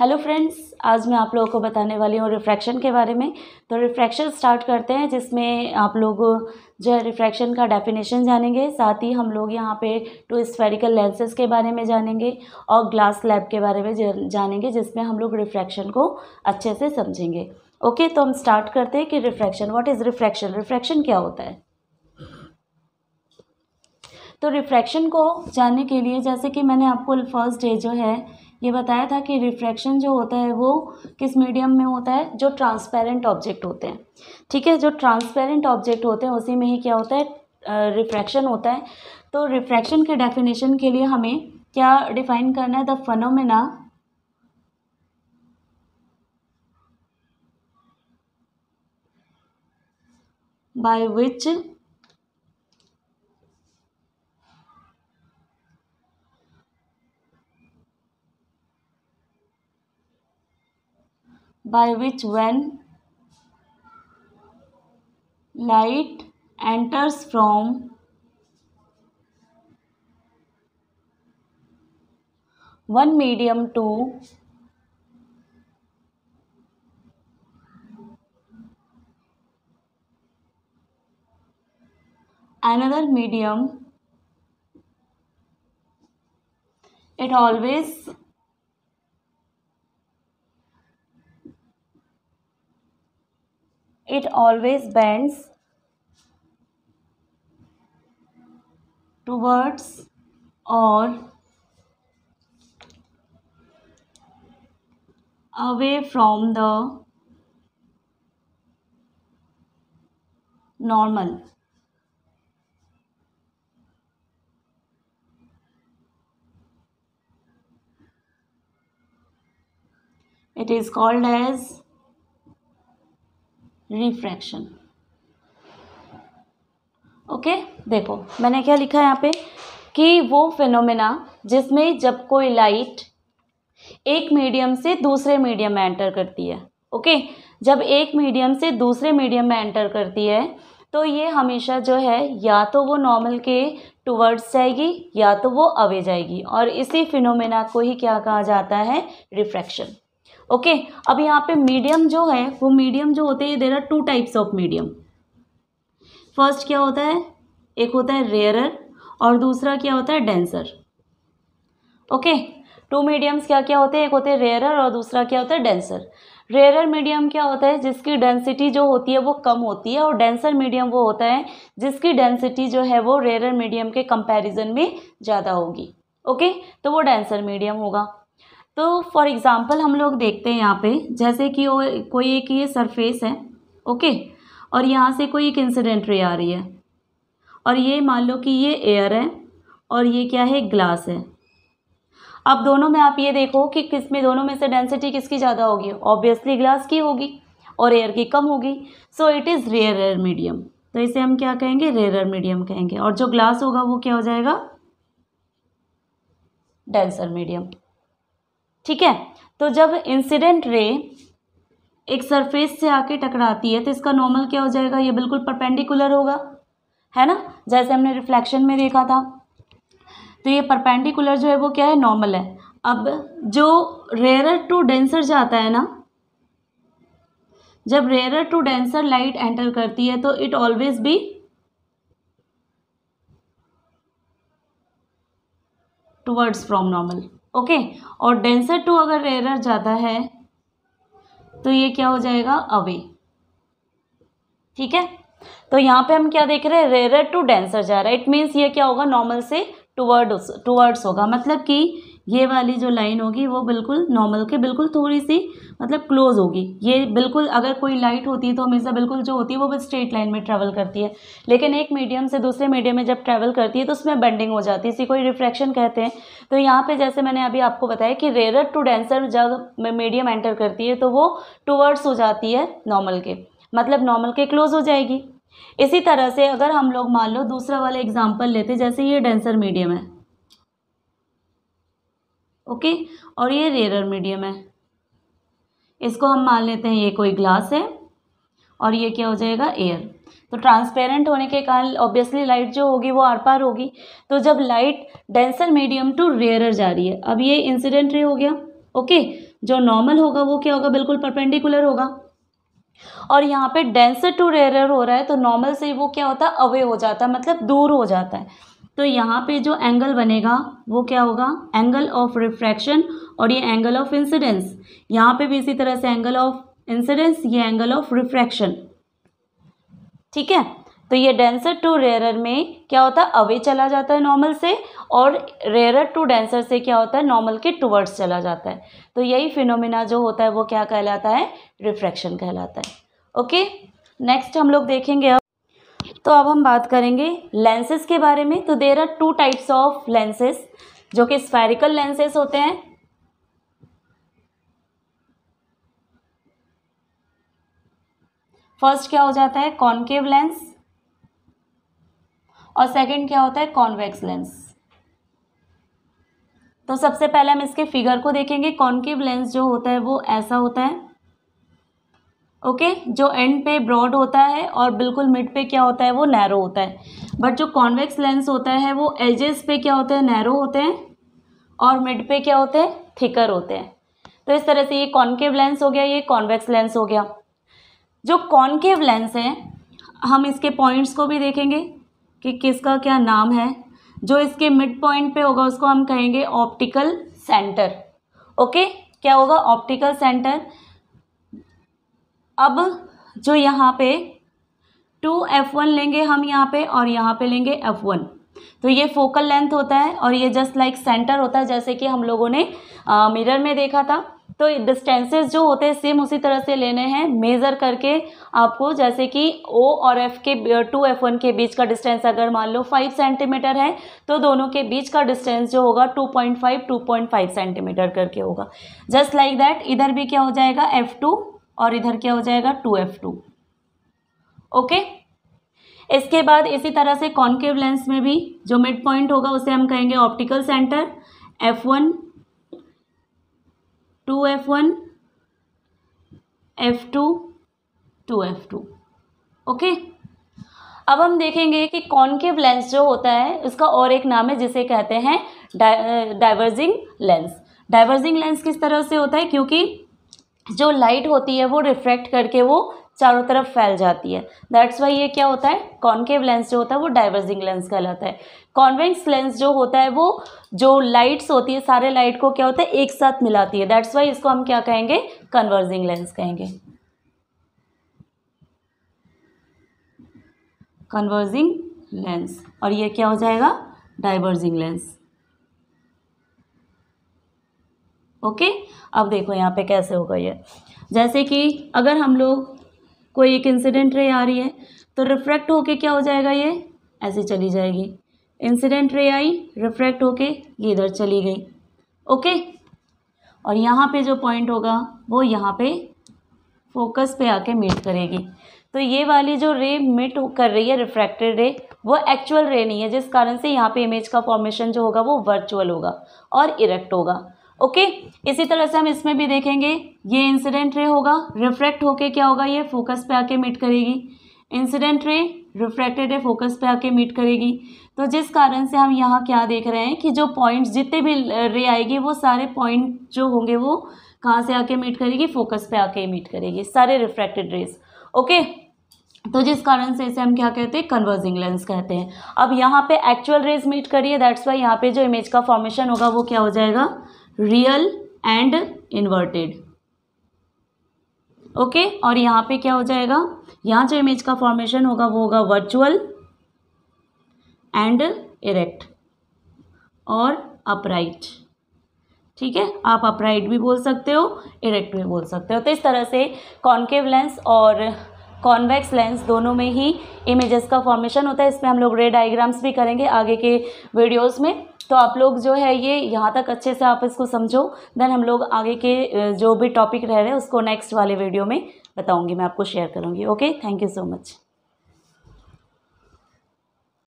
Hello friends आज मैं आप लोगों को बताने वाली हूँ रिफ्रैक्शन के बारे में तो रिफ्रैक्शन स्टार्ट करते हैं जिसमें आप लोग जो है रिफ्रैक्शन का डेफिनेशन जानेंगे साथ ही हम लोग यहाँ पे टू स्फेरिकल लेंसेज के बारे में जानेंगे और ग्लास लैब के बारे में जानेंगे जिसमें हम लोग रिफ्रैक्शन को अच्छे से समझेंगे ओके तो हम स्टार्ट करते हैं कि refraction what is refraction refraction क्या होता है तो रिफ्रैक्शन को जानने के लिए जैसे कि मैंने आपको फर्स्ट डे जो है ये बताया था कि रिफ्रैक्शन जो होता है वो किस मीडियम में होता है जो ट्रांसपेरेंट ऑब्जेक्ट होते हैं ठीक है जो ट्रांसपेरेंट ऑब्जेक्ट होते हैं उसी में ही क्या होता है रिफ्रैक्शन uh, होता है तो रिफ्रैक्शन के डेफिनेशन के लिए हमें क्या डिफाइन करना है the phenomena by which by which when light enters from one medium to another medium it always It always bends towards or away from the normal. It is called as refraction okay देखो मैंने क्या लिखा है यहाँ पे कि वो phenomena जिसमें जब कोई लाइट एक मीडियम से दूसरे मीडियम में एंटर करती है ओके जब एक मीडियम से दूसरे मीडियम में एंटर करती है तो ये हमेशा जो है या तो वो नॉर्मल के टूवर्ड्स जाएगी या तो वो अवे जाएगी और इसी फिनोमेना को ही क्या कहा जाता है रिफ्रैक्शन ओके अब यहाँ पे मीडियम जो है वो मीडियम जो होते हैं there are two types of medium first क्या होता है एक होता है रेयरर और दूसरा क्या होता है डेंसर ओके टू मीडियम्स क्या क्या होते हैं एक होते हैं रेयरर और दूसरा क्या होता है डेंसर रेयरर मीडियम क्या होता है जिसकी डेंसिटी जो होती है वो कम होती है और डेंसर मीडियम वो होता है जिसकी डेंसिटी जो है वो रेयरर मीडियम के कंपैरिजन में ज़्यादा होगी ओके तो वो डेंसर मीडियम होगा तो फॉर एग्ज़ाम्पल हम लोग देखते हैं यहाँ पे जैसे कि वो कोई एक ये सरफेस है ओके और यहाँ से कोई एक इंसिडेंट रे आ रही है और ये मान लो कि ये एयर है और ये क्या है ग्लास है अब दोनों में आप ये देखो कि किस में दोनों में से डेंसिटी किसकी ज़्यादा होगी ऑब्वियसली ग्लास की होगी और एयर की कम होगी so it is rare air medium तो इसे हम क्या कहेंगे रेयर एयर मीडियम कहेंगे और जो ग्लास होगा वो क्या हो जाएगा डेंसर मीडियम ठीक है तो जब इंसिडेंट रे एक सरफेस से आके टकराती है तो इसका नॉर्मल क्या हो जाएगा ये बिल्कुल परपेंडिकुलर होगा है ना जैसे हमने रिफ्लेक्शन में देखा था तो ये परपेंडिकुलर जो है वो क्या है नॉर्मल है अब जो रेयरर टू डेंसर जाता है ना जब rarer to denser light enter करती है तो it always be towards from normal okay और डेंसर टू अगर एरर ज़्यादा है तो ये क्या हो जाएगा अवे ठीक है तो यहाँ पे हम क्या देख रहे हैं रेरर टू डेंसर जा रहा है इट मीन्स ये क्या होगा नॉर्मल से टूवर्ड टूवर्ड्स होगा मतलब कि ये वाली जो लाइन होगी वो बिल्कुल नॉर्मल के बिल्कुल थोड़ी सी मतलब क्लोज होगी ये बिल्कुल अगर कोई लाइट होती है तो हमेशा बिल्कुल जो होती है वो स्ट्रेट लाइन में ट्रैवल करती है लेकिन एक मीडियम से दूसरे मीडियम में जब ट्रैवल करती है तो उसमें बेंडिंग हो जाती है इसी कोई रिफ्रैक्शन कहते हैं तो यहाँ पर जैसे मैंने अभी आपको बताया कि रेयर टू डेंसर जब मीडियम एंटर करती है तो वो टूवर्ड्स हो जाती है नॉर्मल के मतलब नॉर्मल के क्लोज हो जाएगी इसी तरह से अगर हम लोग मान लो दूसरा वाला एग्जाम्पल लेते जैसे ये डेंसर मीडियम है ओके और ये रेयर मीडियम है इसको हम मान लेते हैं ये कोई ग्लास है और ये क्या हो जाएगा एयर तो ट्रांसपेरेंट होने के कारण ऑब्वियसली लाइट जो होगी वो आर पार होगी तो जब light denser medium to rare जा रही है अब ये इंसिडेंट रे हो गया ओके जो नॉर्मल होगा वो क्या होगा बिल्कुल परपेंडिकुलर होगा और यहाँ पे डेंसर टू रेयर हो रहा है तो नॉर्मल से वो क्या होता है अवे हो जाता है मतलब दूर हो जाता है तो यहाँ पे जो एंगल बनेगा वो क्या होगा एंगल ऑफ रिफ्रैक्शन और ये एंगल ऑफ इंसिडेंस यहाँ पे भी इसी तरह से एंगल ऑफ इंसिडेंस ये एंगल ऑफ रिफ्रैक्शन ठीक है तो ये डेंसर टू रेयरर में क्या होता है अवे चला जाता है नॉर्मल से और रेयरर टू डेंसर से क्या होता है नॉर्मल के टूवर्ड्स चला जाता है तो यही फिनोमिना जो होता है वो क्या कहलाता है रिफ्रैक्शन कहलाता है ओके नेक्स्ट हम लोग देखेंगे अब तो अब हम बात करेंगे लेंसेज के बारे में तो there are two types of lenses जो कि स्फेरिकल लेंसेज होते हैं फर्स्ट क्या हो जाता है कॉन्केव लेंस और सेकंड क्या होता है कॉन्वेक्स लेंस तो सबसे पहले हम इसके फिगर को देखेंगे कॉनकेव लेंस जो होता है वो ऐसा होता है ओके जो एंड पे ब्रॉड होता है और बिल्कुल मिड पे क्या होता है वो नैरो होता है बट जो कॉन्वेक्स लेंस होता है वो एजेस पे क्या होते हैं नैरो होते हैं और मिड पे क्या होते हैं थिकर होते हैं तो इस तरह से ये कॉन्केव लेंस हो गया ये कॉन्वेक्स लेंस हो गया जो कॉन्केव लेंस है हम इसके पॉइंट्स को भी देखेंगे कि किसका क्या नाम है जो इसके मिड पॉइंट पे होगा उसको हम कहेंगे ऑप्टिकल सेंटर ओके क्या होगा ऑप्टिकल सेंटर अब जो यहाँ पे टू एफ वन लेंगे हम यहाँ पे और यहाँ पे लेंगे एफ वन तो ये फोकल लेंथ होता है और ये जस्ट लाइक सेंटर होता है जैसे कि हम लोगों ने आ, मिरर में देखा था तो डिस्टेंसेस जो होते हैं सेम उसी तरह से लेने हैं मेज़र करके आपको जैसे कि ओ और एफ के टू एफ वन के बीच का डिस्टेंस अगर मान लो फाइव सेंटीमीटर है तो दोनों के बीच का डिस्टेंस जो होगा two point five two point five centimetre करके होगा जस्ट लाइक दैट इधर भी क्या हो जाएगा एफ टू और इधर क्या हो जाएगा टू एफ टू ओके इसके बाद इसी तरह से कॉन्केव लेंस में भी जो मिड पॉइंट होगा उसे हम कहेंगे optical centre F one two F one F two two F two okay अब हम देखेंगे कि कॉन्केव लेंस जो होता है उसका और एक नाम है जिसे कहते हैं डाइवर्जिंग लेंस डाइवर्जिंग लेंस किस तरह से होता है क्योंकि जो लाइट होती है वो रिफ्रैक्ट करके वो चारों तरफ फैल जाती है दैट्स वाई ये क्या होता है कॉन्केव लेंस जो होता है वो डाइवर्जिंग लेंस कहलाता है कॉन्वेक्स लेंस जो होता है वो जो लाइट्स होती है सारे लाइट को क्या होता है एक साथ मिलाती है दैट्स वाई इसको हम क्या कहेंगे कन्वर्जिंग लेंस कहेंगे कन्वर्जिंग लेंस और ये क्या हो जाएगा डाइवर्जिंग लेंस ओके okay? अब देखो यहाँ पे कैसे होगा ये जैसे कि अगर हम लोग कोई एक इंसिडेंट रे आ रही है तो रिफ्रैक्ट होके क्या हो जाएगा ये ऐसे चली जाएगी इंसिडेंट रे आई रिफ्रैक्ट होके ये इधर चली गई ओके और यहाँ पे जो पॉइंट होगा वो यहाँ पे फोकस पे आके मीट करेगी तो ये वाली जो रे मिट कर रही है रिफ्रैक्टेड रे वो एक्चुअल रे नहीं है जिस कारण से यहाँ पे इमेज का फॉर्मेशन जो होगा वो वर्चुअल होगा और इरेक्ट होगा ओके इसी तरह से हम इसमें भी देखेंगे ये इंसिडेंट रे होगा रिफ्रैक्ट होके क्या होगा ये फोकस पे आके मीट करेगी इंसिडेंट रे रिफ्रैक्टेड रे फोकस पे आके मीट करेगी तो जिस कारण से हम यहाँ क्या देख रहे हैं कि जो पॉइंट्स जितने भी रे आएगी वो सारे पॉइंट जो होंगे वो कहाँ से आके मीट करेगी फोकस पे आके मीट करेगी सारे रिफ्रैक्टेड रेज ओके तो जिस कारण से इसे हम क्या कहते हैं कन्वर्जिंग लेंस कहते हैं अब यहाँ पे एक्चुअल रेज मीट करिए दैट्स वाई यहाँ पे जो इमेज का फॉर्मेशन होगा वो क्या हो जाएगा रियल एंड इन्वर्टेड ओके और यहाँ पे क्या हो जाएगा यहाँ जो इमेज का फॉर्मेशन होगा वो होगा वर्चुअल एंड इरेक्ट और अपराइट ठीक है आप अपराइट भी बोल सकते हो इरेक्ट भी बोल सकते हो तो इस तरह से कॉन्केव लेंस और कॉन्वेक्स लेंस दोनों में ही इमेजेस का फॉर्मेशन होता है इसमें हम लोग रे डायग्राम्स भी करेंगे आगे के वीडियोस में तो आप लोग जो है ये यहाँ तक अच्छे से आप इसको समझो देन हम लोग आगे के जो भी टॉपिक रह रहे हैं उसको नेक्स्ट वाले वीडियो में बताऊँगी मैं आपको शेयर करूँगी okay thank you so much